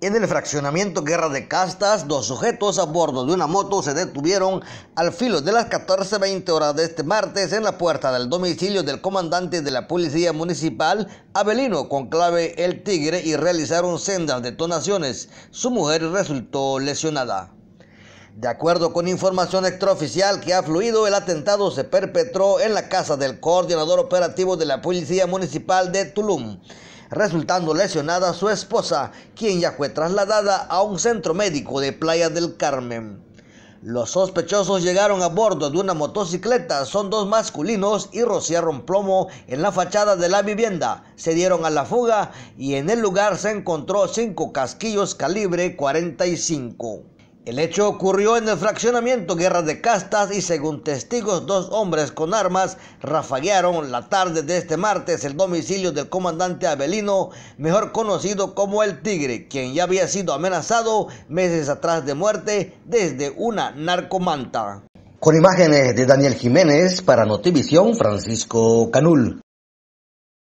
En el fraccionamiento Guerra de Castas, dos sujetos a bordo de una moto se detuvieron al filo de las 14.20 horas de este martes en la puerta del domicilio del comandante de la Policía Municipal, Abelino, con clave El Tigre, y realizaron sendas detonaciones. Su mujer resultó lesionada. De acuerdo con información extraoficial que ha fluido, el atentado se perpetró en la casa del coordinador operativo de la Policía Municipal de Tulum resultando lesionada su esposa, quien ya fue trasladada a un centro médico de Playa del Carmen. Los sospechosos llegaron a bordo de una motocicleta, son dos masculinos y rociaron plomo en la fachada de la vivienda. Se dieron a la fuga y en el lugar se encontró cinco casquillos calibre 45. El hecho ocurrió en el fraccionamiento Guerra de Castas y según testigos dos hombres con armas rafaguearon la tarde de este martes el domicilio del comandante Abelino, mejor conocido como el Tigre, quien ya había sido amenazado meses atrás de muerte desde una narcomanta. Con imágenes de Daniel Jiménez para Notivisión, Francisco Canul.